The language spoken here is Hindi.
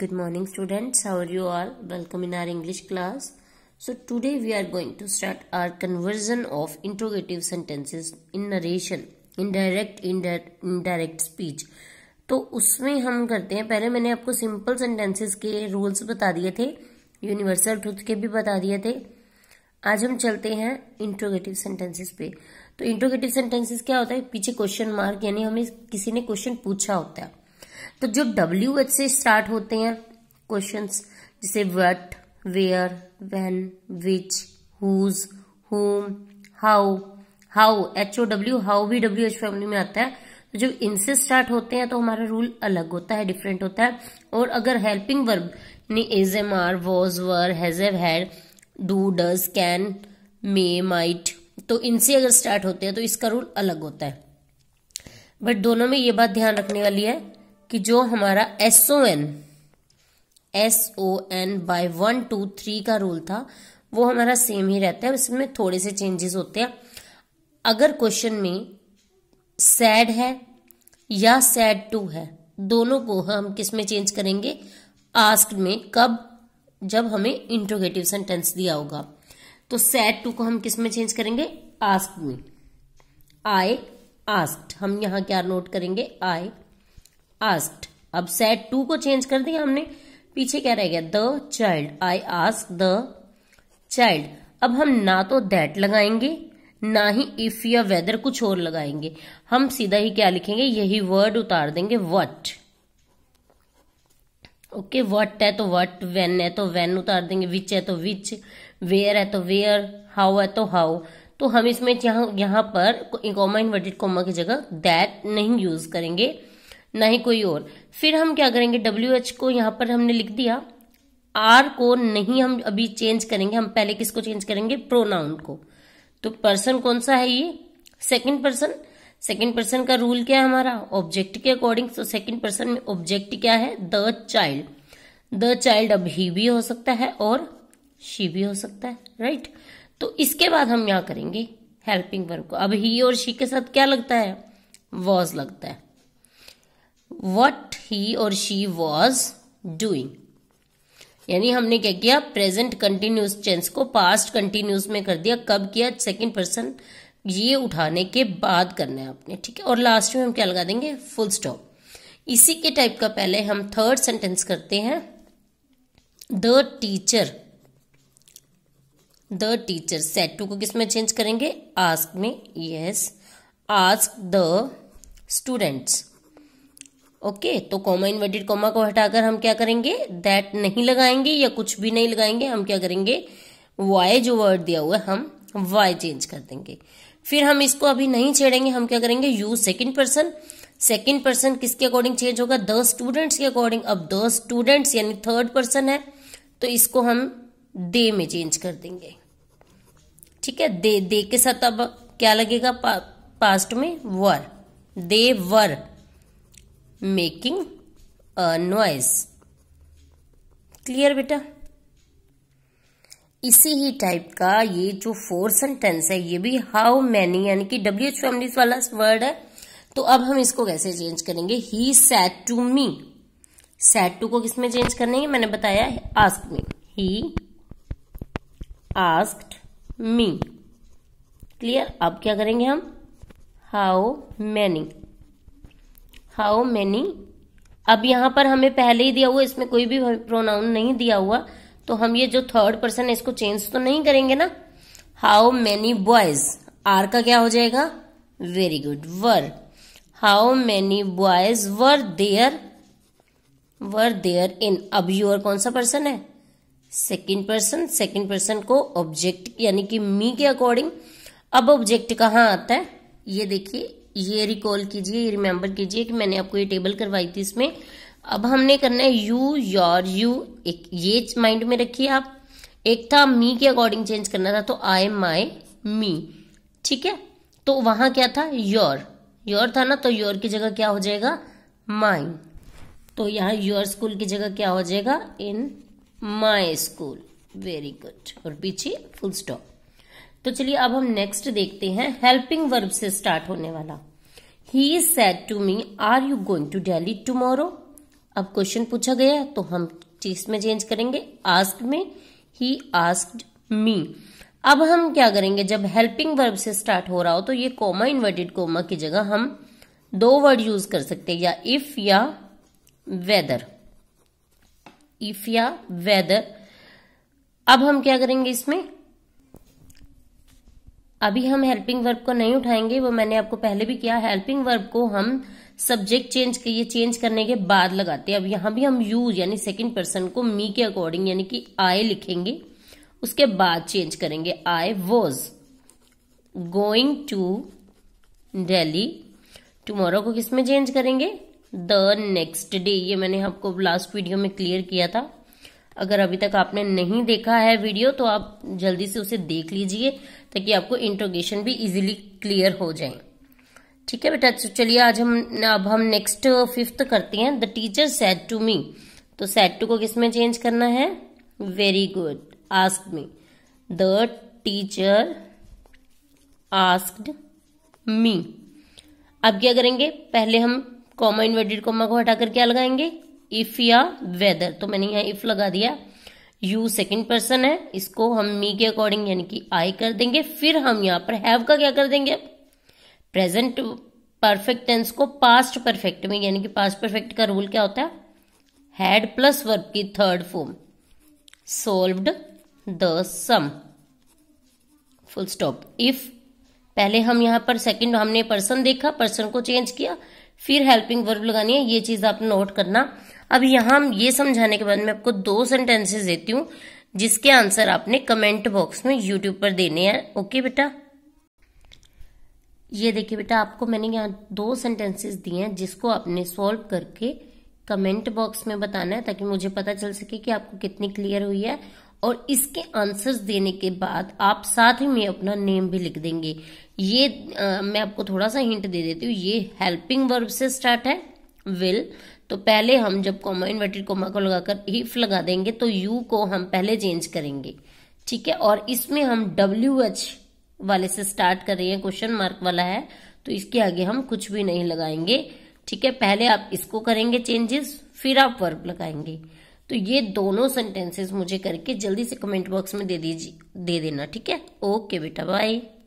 Good morning students, how are you all? Welcome in our English class. So today we are going to start our conversion of interrogative sentences in narration, indirect, indirect, indirect speech. तो उसमें हम करते हैं पहले मैंने आपको सिंपल सेंटेंसेस के रूल्स बता दिए थे यूनिवर्सल ट्रुथ के भी बता दिए थे आज हम चलते हैं इंट्रोगेटिव सेंटेंसेस पे तो इंट्रोगेटिव सेंटेंसेस क्या होता है पीछे क्वेश्चन मार्क यानी हमें किसी ने क्वेश्चन पूछा होता है तो जो डब्ल्यू एच से स्टार्ट होते हैं क्वेश्चन जैसे what where when which whose whom how how H O W how भी डब्ल्यू एच फैमिली में आता है तो जब इनसे स्टार्ट होते हैं तो हमारा रूल अलग होता है डिफरेंट होता है और अगर हेल्पिंग वर्ब ने is am are was were has have had do does can may might तो इनसे अगर स्टार्ट होते हैं तो इसका रूल अलग होता है बट दोनों में ये बात ध्यान रखने वाली है कि जो हमारा S O N S O N by one two three का रूल था वो हमारा सेम ही रहता है इसमें थोड़े से चेंजेस होते हैं अगर क्वेश्चन में सैड है या सैड टू है दोनों को हम किस में चेंज करेंगे आस्क में कब जब हमें इंट्रोगेटिव सेंटेंस दिया होगा तो सैड टू को हम किस में चेंज करेंगे आस्क में आई आस्ट हम यहां क्या नोट करेंगे आई आस्क्ड अब सेट टू को चेंज कर दिया हमने पीछे क्या रह गया the child I ask the child अब हम ना तो दैट लगाएंगे ना ही इफ या वेदर कुछ और लगाएंगे हम सीधा ही क्या लिखेंगे यही वर्ड उतार देंगे वट ओके वट है तो वट वेन है तो वेन उतार देंगे विच है तो विच वेयर है तो वेयर हाउ है तो हाउ तो हम इसमें यहां पर कॉमा इनवर्टेड कॉमा की जगह दैट नहीं यूज करेंगे ना ही कोई और फिर हम क्या करेंगे डब्ल्यू एच को यहाँ पर हमने लिख दिया आर को नहीं हम अभी चेंज करेंगे हम पहले किसको चेंज करेंगे प्रोनाउन को तो पर्सन कौन सा है ये सेकंड पर्सन सेकंड पर्सन का रूल क्या है हमारा ऑब्जेक्ट के अकॉर्डिंग तो सेकंड पर्सन में ऑब्जेक्ट क्या है द चाइल्ड द चाइल्ड अब ही भी हो सकता है और शी भी हो सकता है राइट right? तो इसके बाद हम यहां करेंगे हेल्पिंग वर्ब को अब ही और शी के साथ क्या लगता है वॉज लगता है वट ही और शी वॉज डूइंग यानी हमने क्या किया प्रेजेंट कंटिन्यूस टेंस को पास्ट कंटिन्यूस में कर दिया कब किया सेकेंड पर्सन ये उठाने के बाद करना है आपने ठीक है और लास्ट में हम क्या लगा देंगे फुल स्टॉप इसी के टाइप का पहले हम थर्ड सेंटेंस करते हैं the teacher the teacher said to को किस में चेंज करेंगे आस्क में yes ask the students okay okay, तो कॉमा इन्वर्टेड कॉमा को हटाकर हम क्या करेंगे दैट नहीं लगाएंगे या कुछ भी नहीं लगाएंगे हम क्या करेंगे वाई जो वर्ड दिया हुआ है हम वाई चेंज कर देंगे फिर हम इसको अभी नहीं छेड़ेंगे हम क्या करेंगे you second person second person किसके अकॉर्डिंग चेंज होगा द स्टूडेंट्स के अकॉर्डिंग अब द स्टूडेंट्स यानी थर्ड पर्सन है तो इसको हम दे में चेंज कर देंगे ठीक है दे दे के साथ अब क्या लगेगा पा, पास्ट में were they were making a noise clear बेटा इसी ही टाइप का ये जो फोर सेंटेंस है ये भी हाउ मैनी यानी कि डब्ल्यू एच फैमिली वाला वर्ड है तो अब हम इसको कैसे चेंज करेंगे he said to me said to को किसमें चेंज करने मैंने बताया ask me he asked me clear अब क्या करेंगे हम हाउ मैनी हाउ मैनी अब यहाँ पर हमें पहले ही दिया हुआ इसमें कोई भी प्रोनाउन नहीं दिया हुआ तो हम ये जो थर्ड पर्सन है इसको चेंज तो नहीं करेंगे ना हाउ मैनी बॉयज आर का क्या हो जाएगा very good were how many boys were there were there in अब यूर कौन सा पर्सन है सेकेंड पर्सन सेकेंड पर्सन को ऑब्जेक्ट यानी कि मी के अकॉर्डिंग अब ऑब्जेक्ट कहाँ आता है ये देखिए ये रिकॉल कीजिए ये रिमेंबर कीजिए कि मैंने आपको ये टेबल करवाई थी इसमें अब हमने करना है यू योर यू एक ये माइंड में रखिए आप एक था मी के अकॉर्डिंग चेंज करना था तो आई माई मी ठीक है तो वहां क्या था योर योर था ना तो योर की जगह क्या हो जाएगा माई तो यहाँ योर स्कूल की जगह क्या हो जाएगा in my school very good और पीछे फुल स्टॉप तो चलिए अब हम नेक्स्ट देखते हैं हेल्पिंग वर्ब से स्टार्ट होने वाला he said to me are you going to Delhi tomorrow अब क्वेश्चन पूछा गया तो हम चीज में चेंज करेंगे आस्क में ही आस्क मी अब हम क्या करेंगे जब हेल्पिंग वर्ब से स्टार्ट हो रहा हो तो ये कॉमा इन्वर्टेड कोमा की जगह हम दो वर्ड यूज कर सकते हैं या इफ या वेदर इफ या वेदर अब हम क्या करेंगे इसमें अभी हम हेल्पिंग वर्ब को नहीं उठाएंगे वो मैंने आपको पहले भी किया हेल्पिंग वर्ब को हम सब्जेक्ट चेंज के ये चेंज करने के बाद लगाते हैं अब यहाँ भी हम यू यानी सेकंड पर्सन को मी के अकॉर्डिंग यानी कि आई लिखेंगे उसके बाद चेंज करेंगे I was going to Delhi tomorrow को किस में चेंज करेंगे द नेक्स्ट डे ये मैंने आपको लास्ट वीडियो में क्लियर किया था अगर अभी तक आपने नहीं देखा है वीडियो तो आप जल्दी से उसे देख लीजिए ताकि आपको इंट्रोगेशन भी इजीली क्लियर हो जाए ठीक है बेटा तो चलिए आज हम अब हम नेक्स्ट फिफ्थ करते हैं the teacher said to me तो सेट टू को किस में चेंज करना है very good ask me the teacher asked me अब क्या करेंगे पहले हम कॉमा इन्वर्टेड कॉमा को हटा कर क्या लगाएंगे इफ या वेदर तो मैंने यहाँ इफ लगा दिया यू सेकेंड पर्सन है इसको हम मी के अकॉर्डिंग यानी कि आई कर देंगे फिर हम यहाँ पर हैव का क्या कर देंगे प्रेजेंट परफेक्ट टेंस को पास्ट परफेक्ट में यानी कि पास्ट परफेक्ट का रूल क्या होता है हैड प्लस वर्ब की third form solved the sum full stop if पहले हम यहां पर सेकेंड हमने पर्सन देखा पर्सन को चेंज किया फिर हेल्पिंग वर्ब लगानी है ये चीज आप नोट करना अब यहां ये समझाने के बाद मैं आपको दो सेंटेंसेस देती हूँ जिसके आंसर आपने कमेंट बॉक्स में यूट्यूब पर देने हैं ओके बेटा ये देखिए बेटा आपको मैंने यहाँ दो सेंटेंसेस दिए हैं जिसको आपने सॉल्व करके कमेंट बॉक्स में बताना है ताकि मुझे पता चल सके कि आपको कितनी क्लियर हुई है और इसके आंसर्स देने के बाद आप साथ ही में अपना नेम भी लिख देंगे ये आ, मैं आपको थोड़ा सा हिंट दे देती हूँ ये हेल्पिंग वर्ब से स्टार्ट है विल तो पहले हम जब कॉमा इन्वर्टेड कॉमा को लगाकर इफ लगा देंगे तो यू को हम पहले चेंज करेंगे ठीक है और इसमें हम डब्ल्यू एच वाले से स्टार्ट कर रहे हैं क्वेश्चन मार्क वाला है तो इसके आगे हम कुछ भी नहीं लगाएंगे ठीक है पहले आप इसको करेंगे चेंजेस फिर आप वर्ब लगाएंगे तो ये दोनों सेंटेंसेस मुझे करके जल्दी से कमेंट बॉक्स में दे दीजिए दे देना ठीक है ओके बेटा बाय